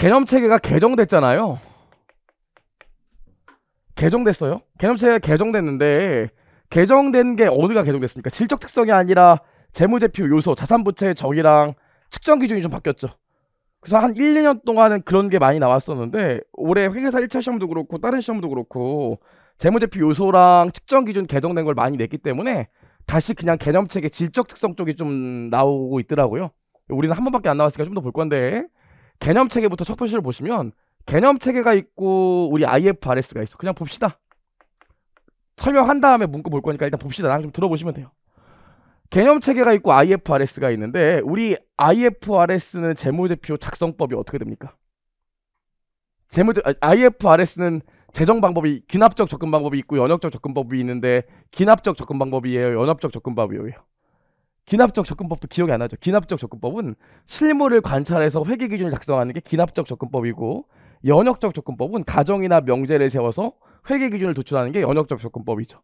개념 체계가 개정됐잖아요. 개정됐어요? 개념 체계가 개정됐는데 개정된 게 어디가 개정됐습니까? 질적 특성이 아니라 재무제표 요소, 자산부채 적이랑 측정 기준이 좀 바뀌었죠. 그래서 한 1, 2년 동안은 그런 게 많이 나왔었는데 올해 회계사 1차 시험도 그렇고 다른 시험도 그렇고 재무제표 요소랑 측정 기준 개정된 걸 많이 냈기 때문에 다시 그냥 개념 체계 질적 특성 쪽이 좀 나오고 있더라고요. 우리는 한 번밖에 안 나왔으니까 좀 더 볼 건데 개념 체계부터 첫 번째로 보시면 개념 체계가 있고 우리 IFRS가 있어. 그냥 봅시다. 설명한 다음에 문구 볼 거니까 일단 봅시다. 나랑 좀 들어보시면 돼요. 개념 체계가 있고 IFRS가 있는데 우리 IFRS는 재무제표 작성법이 어떻게 됩니까? 재무 아, IFRS는 재정 방법이 귀납적 접근 방법이 있고 연역적 접근 방법이 있는데 귀납적 접근 방법이에요. 연역적 접근 방법이에요. 기납적 접근법도 기억이 안 나죠. 기납적 접근법은 실물을 관찰해서 회계 기준을 작성하는 게 기납적 접근법이고 연역적 접근법은 가정이나 명제를 세워서 회계 기준을 도출하는 게 연역적 접근법이죠.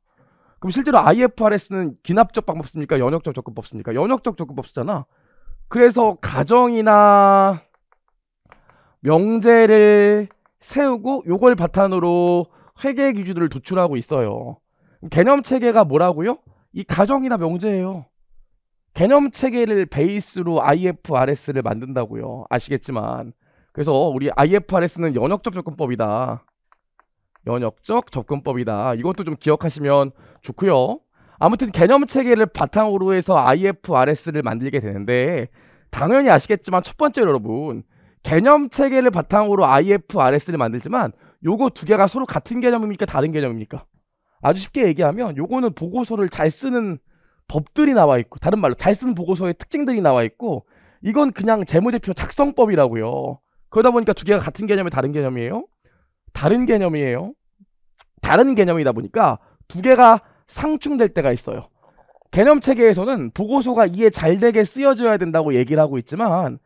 그럼 실제로 IFRS는 기납적 방법 씁니까? 연역적 접근법 씁니까? 연역적 접근법 쓰잖아. 그래서 가정이나 명제를 세우고 요걸 바탕으로 회계 기준을 도출하고 있어요. 개념 체계가 뭐라고요? 이 가정이나 명제예요. 개념 체계를 베이스로 IFRS를 만든다고요. 아시겠지만 그래서 우리 IFRS는 연역적 접근법이다. 연역적 접근법이다. 이것도 좀 기억하시면 좋고요. 아무튼 개념 체계를 바탕으로 해서 IFRS를 만들게 되는데 당연히 아시겠지만 첫 번째로 여러분 개념 체계를 바탕으로 IFRS를 만들지만 요거 두 개가 서로 같은 개념입니까 다른 개념입니까? 아주 쉽게 얘기하면 요거는 보고서를 잘 쓰는 법들이 나와 있고 다른 말로 잘 쓴 보고서의 특징들이 나와 있고 이건 그냥 재무제표 작성법이라고요. 그러다 보니까 두 개가 같은 개념이 다른 개념이에요. 다른 개념이에요. 다른 개념이다 보니까 두 개가 상충될 때가 있어요. 개념 체계에서는 보고서가 이해 잘 되게 쓰여져야 된다고 얘기를 하고 있지만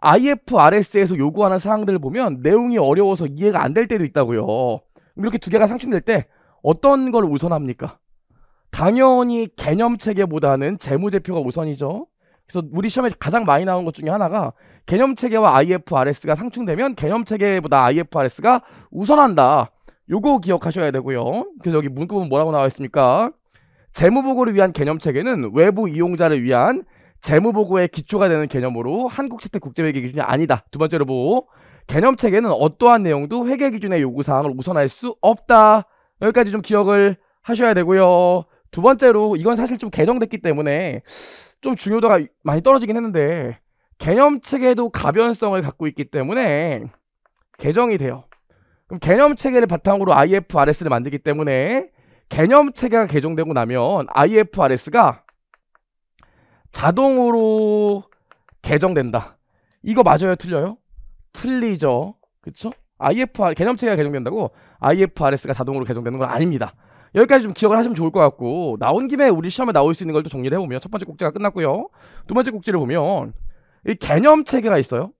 IFRS에서 요구하는 사항들을 보면 내용이 어려워서 이해가 안 될 때도 있다고요. 이렇게 두 개가 상충될 때 어떤 걸 우선합니까? 당연히 개념 체계보다는 재무 제표가 우선이죠. 그래서 우리 시험에 가장 많이 나온 것 중에 하나가 개념 체계와 IFRS가 상충되면 개념 체계보다 IFRS가 우선한다. 요거 기억하셔야 되고요. 그래서 여기 문구는 뭐라고 나와 있습니까? 재무보고를 위한 개념 체계는 외부 이용자를 위한 재무보고의 기초가 되는 개념으로 한국채택 국제회계 기준이 아니다. 두 번째로 보고 개념 체계는 어떠한 내용도 회계 기준의 요구사항을 우선할 수 없다. 여기까지 좀 기억을 하셔야 되고요. 두 번째로 이건 사실 좀 개정됐기 때문에 좀 중요도가 많이 떨어지긴 했는데 개념 체계도 가변성을 갖고 있기 때문에 개정이 돼요. 그럼 개념 체계를 바탕으로 IFRS를 만들기 때문에 개념 체계가 개정되고 나면 IFRS가 자동으로 개정된다. 이거 맞아요, 틀려요? 틀리죠. 그렇죠 IFR 개념 체계가 개정된다고 IFRS가 자동으로 개정되는 건 아닙니다. 여기까지 좀 기억을 하시면 좋을 것 같고 나온 김에 우리 시험에 나올 수 있는 걸 또 정리를 해보면 첫 번째 꼭지가 끝났고요. 두 번째 꼭지를 보면 이 개념 체계가 있어요.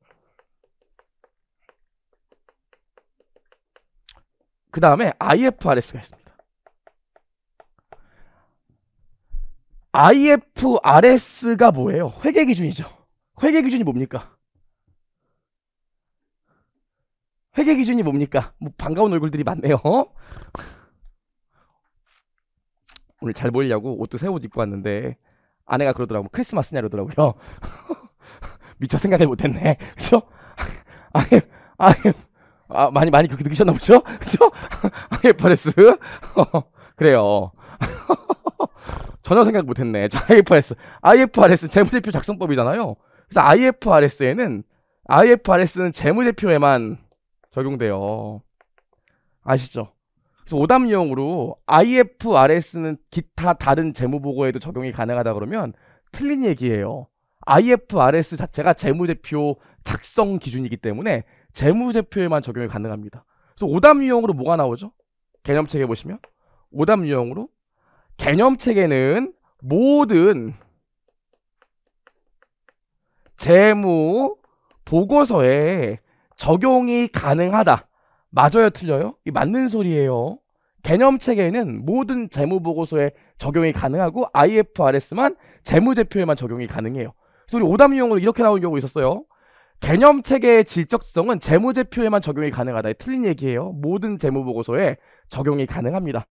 그 다음에 IFRS가 있습니다. IFRS가 뭐예요? 회계 기준이죠. 회계 기준이 뭡니까? 회계 기준이 뭡니까? 뭐 반가운 얼굴들이 많네요. 오늘 잘 보이려고 옷도 새 옷 입고 왔는데 아내가 그러더라고 크리스마스냐 그러더라고요. 미처 생각을 못했네. 그죠? 아예 아예 아 많이 많이 그렇게 느끼셨나 보죠? 그죠? 아예 파레스 그래요. 전혀 생각 못했네. IFRS, IFRS 재무제표 작성법이잖아요. 그래서 IFRS에는 IFRS는 재무제표에만 적용돼요. 아시죠? 그래서 오답용으로 IFRS는 기타 다른 재무보고에도 적용이 가능하다 그러면 틀린 얘기예요. IFRS 자체가 재무제표 작성 기준이기 때문에 재무제표에만 적용이 가능합니다. 그래서 오답 유형으로 뭐가 나오죠? 개념체계 보시면 오답 유형으로 개념체계는 모든 재무 보고서에 적용이 가능하다. 맞아요, 틀려요? 이 맞는 소리예요. 개념 체계는 에 모든 재무 보고서에 적용이 가능하고 IFRS만 재무제표에만 적용이 가능해요. 그래서 우리 오답형으로 이렇게 나온 경우 있었어요. 개념 체계의 질적성은 재무제표에만 적용이 가능하다. 틀린 얘기예요. 모든 재무보고서에 적용이 가능합니다.